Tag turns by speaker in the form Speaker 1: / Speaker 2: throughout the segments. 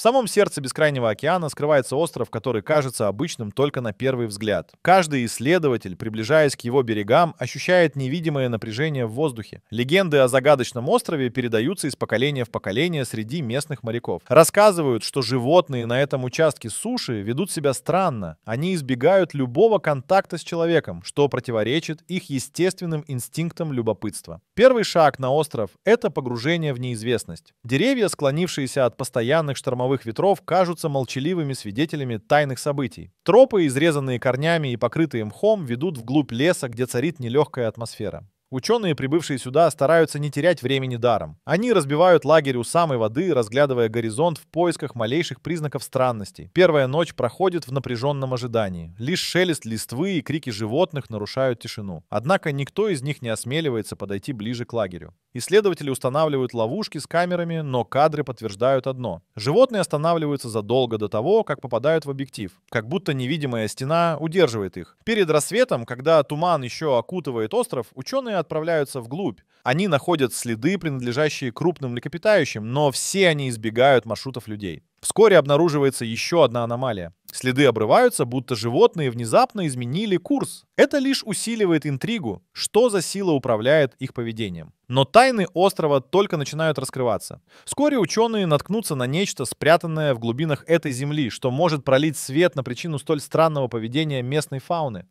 Speaker 1: В самом сердце бескрайнего океана скрывается остров, который кажется обычным только на первый взгляд. Каждый исследователь, приближаясь к его берегам, ощущает невидимое напряжение в воздухе. Легенды о загадочном острове передаются из поколения в поколение среди местных моряков. Рассказывают, что животные на этом участке суши ведут себя странно. Они избегают любого контакта с человеком, что противоречит их естественным инстинктам любопытства. Первый шаг на остров — это погружение в неизвестность. Деревья, склонившиеся от постоянных штормовых штормовых ветров кажутся молчаливыми свидетелями тайных событий. Тропы, изрезанные корнями и покрытые мхом, ведут вглубь леса, где царит нелегкая атмосфера. Ученые, прибывшие сюда, стараются не терять времени даром. Они разбивают лагерь у самой воды, разглядывая горизонт в поисках малейших признаков странностей. Первая ночь проходит в напряженном ожидании. Лишь шелест листвы и крики животных нарушают тишину. Однако никто из них не осмеливается подойти ближе к лагерю. Исследователи устанавливают ловушки с камерами, но кадры подтверждают одно. Животные останавливаются задолго до того, как попадают в объектив. Как будто невидимая стена удерживает их. Перед рассветом, когда туман еще окутывает остров, ученые отправляются вглубь. Они находят следы, принадлежащие крупным млекопитающим, но все они избегают маршрутов людей. Вскоре обнаруживается еще одна аномалия. Следы обрываются, будто животные внезапно изменили курс. Это лишь усиливает интригу, что за сила управляет их поведением. Но тайны острова только начинают раскрываться. Вскоре ученые наткнутся на нечто, спрятанное в глубинах этой земли, что может пролить свет на причину столь странного поведения местной фауны.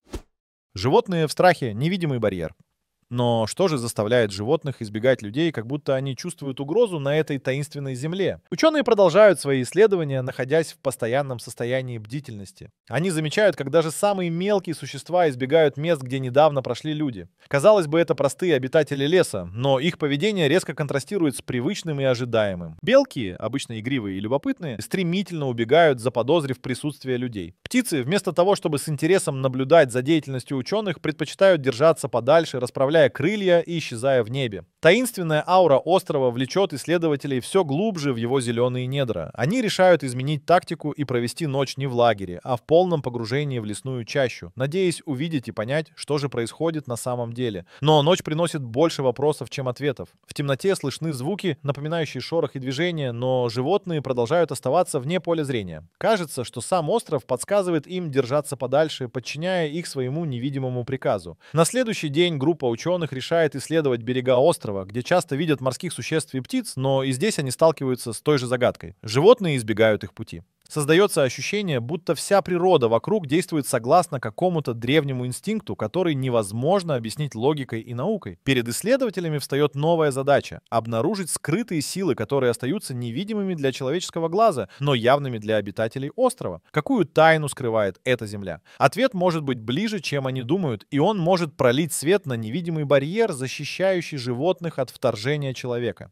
Speaker 1: Животные в страхе – невидимый барьер. Но что же заставляет животных избегать людей, как будто они чувствуют угрозу на этой таинственной земле? Ученые продолжают свои исследования, находясь в постоянном состоянии бдительности. Они замечают, как даже самые мелкие существа избегают мест, где недавно прошли люди. Казалось бы, это простые обитатели леса, но их поведение резко контрастирует с привычным и ожидаемым. Белки, обычно игривые и любопытные, стремительно убегают, заподозрив присутствие людей. Птицы, вместо того, чтобы с интересом наблюдать за деятельностью ученых, предпочитают держаться подальше, расправляя расправляя крылья и исчезая в небе. Таинственная аура острова влечет исследователей все глубже в его зеленые недра. Они решают изменить тактику и провести ночь не в лагере, а в полном погружении в лесную чащу, надеясь увидеть и понять, что же происходит на самом деле. Но ночь приносит больше вопросов, чем ответов. В темноте слышны звуки, напоминающие шорох и движение, но животные продолжают оставаться вне поля зрения. Кажется, что сам остров подсказывает им держаться подальше, подчиняя их своему невидимому приказу. На следующий день группа ученых ученых решает исследовать берега острова, где часто видят морских существ и птиц, но и здесь они сталкиваются с той же загадкой. Животные избегают их пути создается ощущение, будто вся природа вокруг действует согласно какому-то древнему инстинкту, который невозможно объяснить логикой и наукой. Перед исследователями встает новая задача — обнаружить скрытые силы, которые остаются невидимыми для человеческого глаза, но явными для обитателей острова. Какую тайну скрывает эта Земля? Ответ может быть ближе, чем они думают, и он может пролить свет на невидимый барьер, защищающий животных от вторжения человека.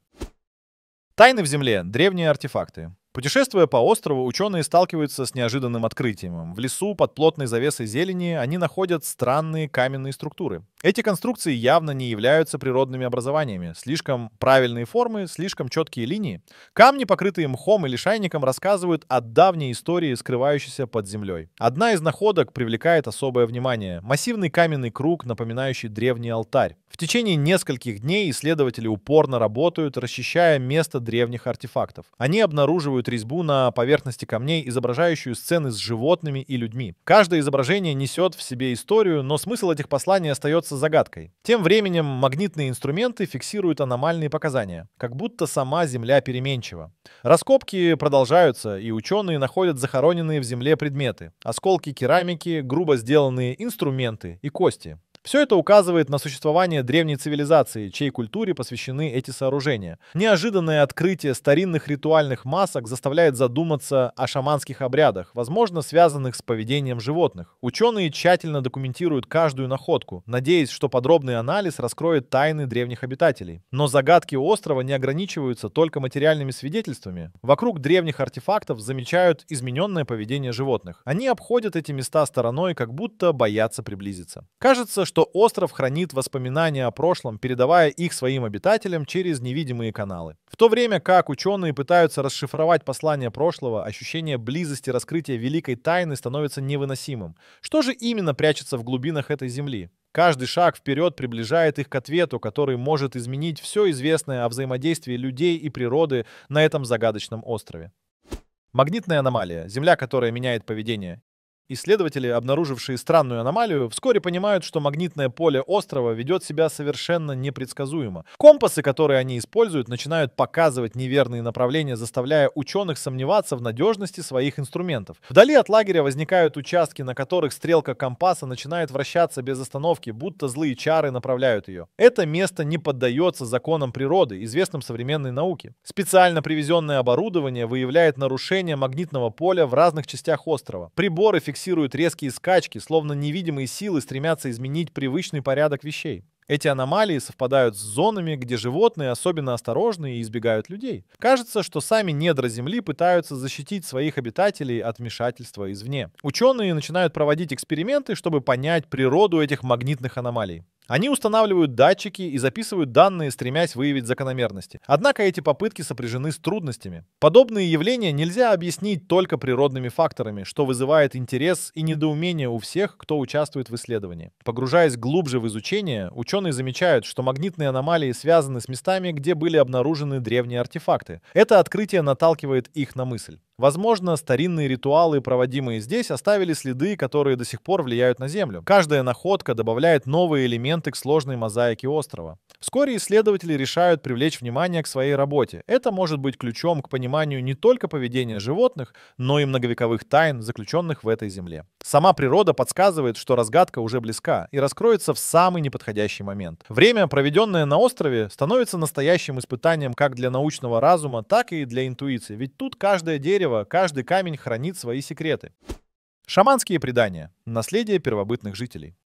Speaker 1: Тайны в Земле – древние артефакты. Путешествуя по острову, ученые сталкиваются с неожиданным открытием. В лесу под плотной завесой зелени они находят странные каменные структуры. Эти конструкции явно не являются природными образованиями. Слишком правильные формы, слишком четкие линии. Камни, покрытые мхом или шайником, рассказывают о давней истории, скрывающейся под землей. Одна из находок привлекает особое внимание. Массивный каменный круг, напоминающий древний алтарь. В течение нескольких дней исследователи упорно работают, расчищая место древних артефактов. Они обнаруживают резьбу на поверхности камней, изображающую сцены с животными и людьми. Каждое изображение несет в себе историю, но смысл этих посланий остается загадкой. Тем временем магнитные инструменты фиксируют аномальные показания, как будто сама Земля переменчива. Раскопки продолжаются, и ученые находят захороненные в земле предметы, осколки керамики, грубо сделанные инструменты и кости. Все это указывает на существование древней цивилизации, чьей культуре посвящены эти сооружения. Неожиданное открытие старинных ритуальных масок заставляет задуматься о шаманских обрядах, возможно, связанных с поведением животных. Ученые тщательно документируют каждую находку, надеясь, что подробный анализ раскроет тайны древних обитателей. Но загадки острова не ограничиваются только материальными свидетельствами. Вокруг древних артефактов замечают измененное поведение животных. Они обходят эти места стороной, как будто боятся приблизиться. Кажется, что что остров хранит воспоминания о прошлом, передавая их своим обитателям через невидимые каналы. В то время как ученые пытаются расшифровать послание прошлого, ощущение близости раскрытия великой тайны становится невыносимым. Что же именно прячется в глубинах этой земли? Каждый шаг вперед приближает их к ответу, который может изменить все известное о взаимодействии людей и природы на этом загадочном острове. Магнитная аномалия, Земля, которая меняет поведение, Исследователи, обнаружившие странную аномалию, вскоре понимают, что магнитное поле острова ведет себя совершенно непредсказуемо. Компасы, которые они используют, начинают показывать неверные направления, заставляя ученых сомневаться в надежности своих инструментов. Вдали от лагеря возникают участки, на которых стрелка компаса начинает вращаться без остановки, будто злые чары направляют ее. Это место не поддается законам природы, известным современной науке. Специально привезенное оборудование выявляет нарушение магнитного поля в разных частях острова. Приборы фиксируют фиксируют резкие скачки, словно невидимые силы стремятся изменить привычный порядок вещей. Эти аномалии совпадают с зонами, где животные особенно осторожны и избегают людей. Кажется, что сами недра Земли пытаются защитить своих обитателей от вмешательства извне. Ученые начинают проводить эксперименты, чтобы понять природу этих магнитных аномалий. Они устанавливают датчики и записывают данные, стремясь выявить закономерности. Однако эти попытки сопряжены с трудностями. Подобные явления нельзя объяснить только природными факторами, что вызывает интерес и недоумение у всех, кто участвует в исследовании. Погружаясь глубже в изучение, ученые замечают, что магнитные аномалии связаны с местами, где были обнаружены древние артефакты. Это открытие наталкивает их на мысль. Возможно, старинные ритуалы, проводимые здесь, оставили следы, которые до сих пор влияют на Землю. Каждая находка добавляет новые элементы к сложной мозаике острова. Вскоре исследователи решают привлечь внимание к своей работе. Это может быть ключом к пониманию не только поведения животных, но и многовековых тайн, заключенных в этой земле. Сама природа подсказывает, что разгадка уже близка и раскроется в самый неподходящий момент. Время, проведенное на острове, становится настоящим испытанием как для научного разума, так и для интуиции, ведь тут каждое дерево, каждый камень хранит свои секреты. Шаманские предания. Наследие первобытных жителей.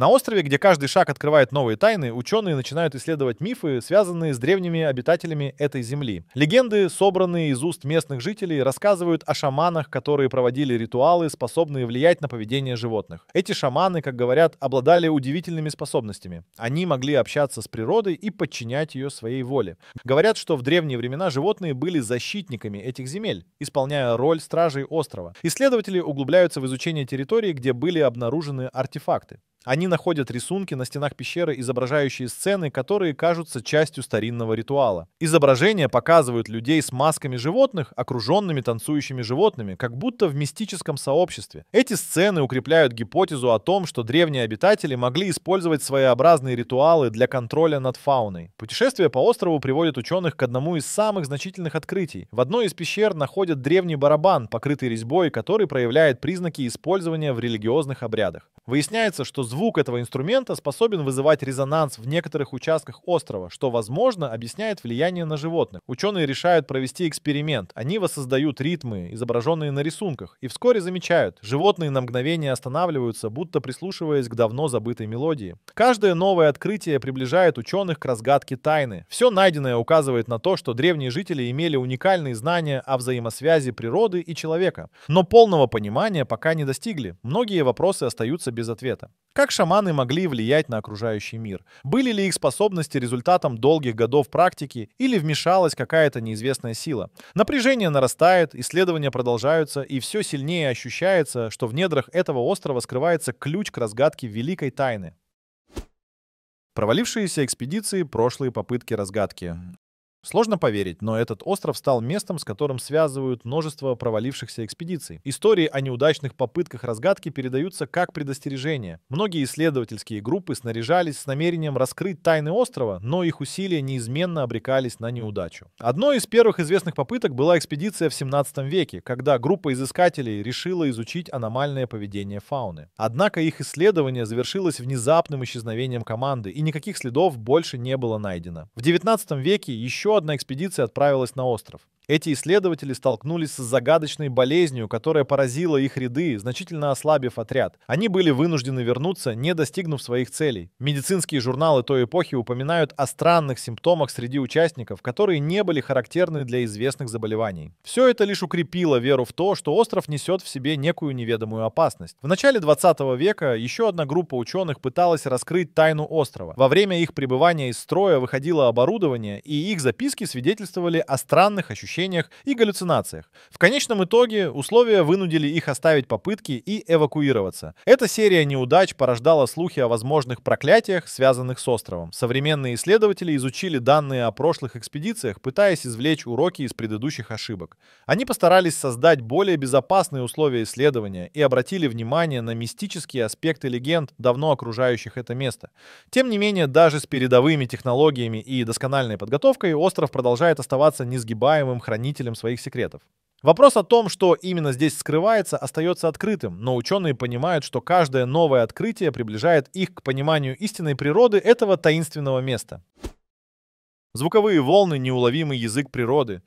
Speaker 1: На острове, где каждый шаг открывает новые тайны, ученые начинают исследовать мифы, связанные с древними обитателями этой земли. Легенды, собранные из уст местных жителей, рассказывают о шаманах, которые проводили ритуалы, способные влиять на поведение животных. Эти шаманы, как говорят, обладали удивительными способностями. Они могли общаться с природой и подчинять ее своей воле. Говорят, что в древние времена животные были защитниками этих земель, исполняя роль стражей острова. Исследователи углубляются в изучение территории, где были обнаружены артефакты. Они находят рисунки на стенах пещеры, изображающие сцены, которые кажутся частью старинного ритуала. Изображения показывают людей с масками животных, окруженными танцующими животными, как будто в мистическом сообществе. Эти сцены укрепляют гипотезу о том, что древние обитатели могли использовать своеобразные ритуалы для контроля над фауной. Путешествие по острову приводит ученых к одному из самых значительных открытий. В одной из пещер находят древний барабан, покрытый резьбой, который проявляет признаки использования в религиозных обрядах. Выясняется, что звук этого инструмента способен вызывать резонанс в некоторых участках острова, что, возможно, объясняет влияние на животных. Ученые решают провести эксперимент. Они воссоздают ритмы, изображенные на рисунках, и вскоре замечают, животные на мгновение останавливаются, будто прислушиваясь к давно забытой мелодии. Каждое новое открытие приближает ученых к разгадке тайны. Все найденное указывает на то, что древние жители имели уникальные знания о взаимосвязи природы и человека. Но полного понимания пока не достигли. Многие вопросы остаются без ответа. Как шаманы могли влиять на окружающий мир? Были ли их способности результатом долгих годов практики или вмешалась какая-то неизвестная сила? Напряжение нарастает, исследования продолжаются, и все сильнее ощущается, что в недрах этого острова скрывается ключ к разгадке великой тайны. Провалившиеся экспедиции, прошлые попытки разгадки. Сложно поверить, но этот остров стал местом, с которым связывают множество провалившихся экспедиций. Истории о неудачных попытках разгадки передаются как предостережение. Многие исследовательские группы снаряжались с намерением раскрыть тайны острова, но их усилия неизменно обрекались на неудачу. Одной из первых известных попыток была экспедиция в 17 веке, когда группа изыскателей решила изучить аномальное поведение фауны. Однако их исследование завершилось внезапным исчезновением команды, и никаких следов больше не было найдено. В 19 веке еще еще одна экспедиция отправилась на остров. Эти исследователи столкнулись с загадочной болезнью, которая поразила их ряды, значительно ослабив отряд. Они были вынуждены вернуться, не достигнув своих целей. Медицинские журналы той эпохи упоминают о странных симптомах среди участников, которые не были характерны для известных заболеваний. Все это лишь укрепило веру в то, что остров несет в себе некую неведомую опасность. В начале 20 века еще одна группа ученых пыталась раскрыть тайну острова. Во время их пребывания из строя выходило оборудование, и их записки свидетельствовали о странных ощущениях перемещениях и галлюцинациях. В конечном итоге условия вынудили их оставить попытки и эвакуироваться. Эта серия неудач порождала слухи о возможных проклятиях, связанных с островом. Современные исследователи изучили данные о прошлых экспедициях, пытаясь извлечь уроки из предыдущих ошибок. Они постарались создать более безопасные условия исследования и обратили внимание на мистические аспекты легенд, давно окружающих это место. Тем не менее, даже с передовыми технологиями и доскональной подготовкой остров продолжает оставаться несгибаемым хранителем своих секретов. Вопрос о том, что именно здесь скрывается, остается открытым, но ученые понимают, что каждое новое открытие приближает их к пониманию истинной природы этого таинственного места. Звуковые волны — неуловимый язык природы.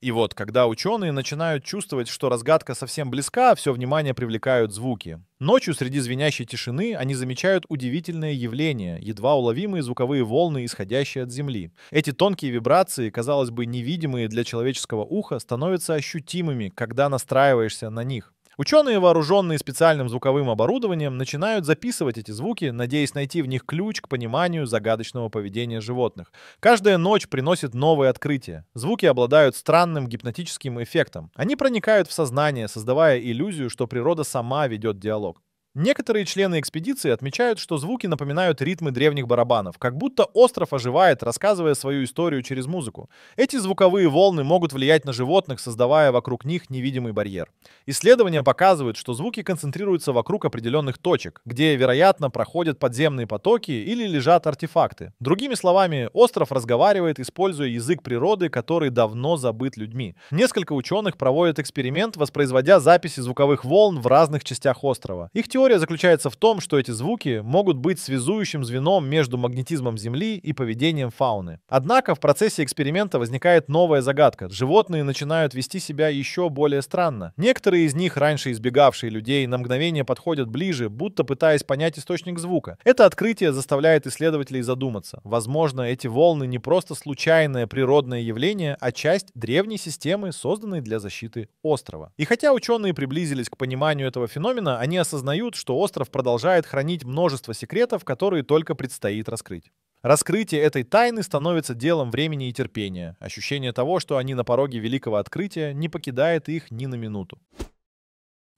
Speaker 1: И вот, когда ученые начинают чувствовать, что разгадка совсем близка, все внимание привлекают звуки. Ночью среди звенящей тишины они замечают удивительное явление, едва уловимые звуковые волны, исходящие от Земли. Эти тонкие вибрации, казалось бы, невидимые для человеческого уха, становятся ощутимыми, когда настраиваешься на них. Ученые, вооруженные специальным звуковым оборудованием, начинают записывать эти звуки, надеясь найти в них ключ к пониманию загадочного поведения животных. Каждая ночь приносит новые открытия. Звуки обладают странным гипнотическим эффектом. Они проникают в сознание, создавая иллюзию, что природа сама ведет диалог. Некоторые члены экспедиции отмечают, что звуки напоминают ритмы древних барабанов, как будто остров оживает, рассказывая свою историю через музыку. Эти звуковые волны могут влиять на животных, создавая вокруг них невидимый барьер. Исследования показывают, что звуки концентрируются вокруг определенных точек, где, вероятно, проходят подземные потоки или лежат артефакты. Другими словами, остров разговаривает, используя язык природы, который давно забыт людьми. Несколько ученых проводят эксперимент, воспроизводя записи звуковых волн в разных частях острова. Их теория Теория заключается в том, что эти звуки могут быть связующим звеном между магнетизмом Земли и поведением фауны. Однако в процессе эксперимента возникает новая загадка. Животные начинают вести себя еще более странно. Некоторые из них, раньше избегавшие людей, на мгновение подходят ближе, будто пытаясь понять источник звука. Это открытие заставляет исследователей задуматься. Возможно, эти волны не просто случайное природное явление, а часть древней системы, созданной для защиты острова. И хотя ученые приблизились к пониманию этого феномена, они осознают, признают, что остров продолжает хранить множество секретов, которые только предстоит раскрыть. Раскрытие этой тайны становится делом времени и терпения. Ощущение того, что они на пороге великого открытия, не покидает их ни на минуту.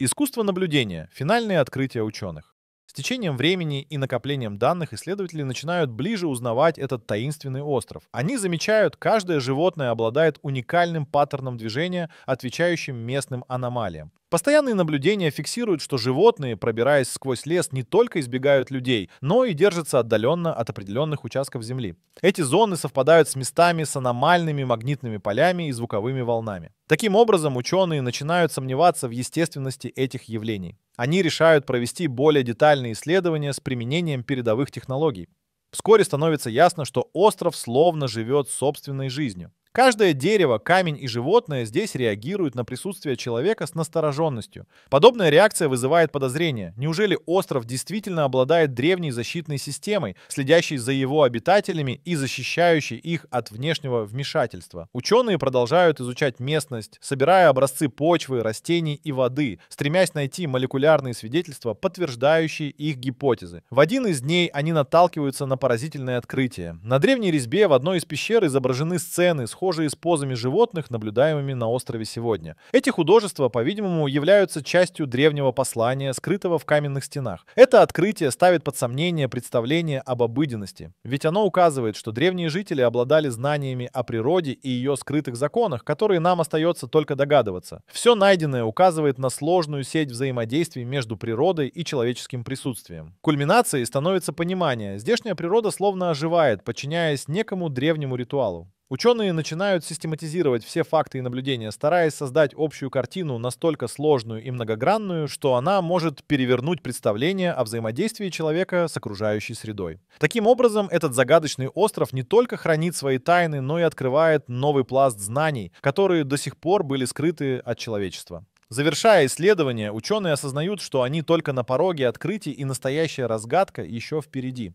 Speaker 1: Искусство наблюдения. Финальные открытия ученых. С течением времени и накоплением данных исследователи начинают ближе узнавать этот таинственный остров. Они замечают, каждое животное обладает уникальным паттерном движения, отвечающим местным аномалиям. Постоянные наблюдения фиксируют, что животные, пробираясь сквозь лес, не только избегают людей, но и держатся отдаленно от определенных участков Земли. Эти зоны совпадают с местами с аномальными магнитными полями и звуковыми волнами. Таким образом, ученые начинают сомневаться в естественности этих явлений они решают провести более детальные исследования с применением передовых технологий. Вскоре становится ясно, что остров словно живет собственной жизнью. Каждое дерево, камень и животное здесь реагируют на присутствие человека с настороженностью. Подобная реакция вызывает подозрение. Неужели остров действительно обладает древней защитной системой, следящей за его обитателями и защищающей их от внешнего вмешательства? Ученые продолжают изучать местность, собирая образцы почвы, растений и воды, стремясь найти молекулярные свидетельства, подтверждающие их гипотезы. В один из дней они наталкиваются на поразительное открытие. На древней резьбе в одной из пещер изображены сцены с схожие с позами животных, наблюдаемыми на острове сегодня. Эти художества, по-видимому, являются частью древнего послания, скрытого в каменных стенах. Это открытие ставит под сомнение представление об обыденности, ведь оно указывает, что древние жители обладали знаниями о природе и ее скрытых законах, которые нам остается только догадываться. Все найденное указывает на сложную сеть взаимодействий между природой и человеческим присутствием. Кульминацией становится понимание, здешняя природа словно оживает, подчиняясь некому древнему ритуалу. Ученые начинают систематизировать все факты и наблюдения, стараясь создать общую картину настолько сложную и многогранную, что она может перевернуть представление о взаимодействии человека с окружающей средой. Таким образом, этот загадочный остров не только хранит свои тайны, но и открывает новый пласт знаний, которые до сих пор были скрыты от человечества. Завершая исследование, ученые осознают, что они только на пороге открытий и настоящая разгадка еще впереди.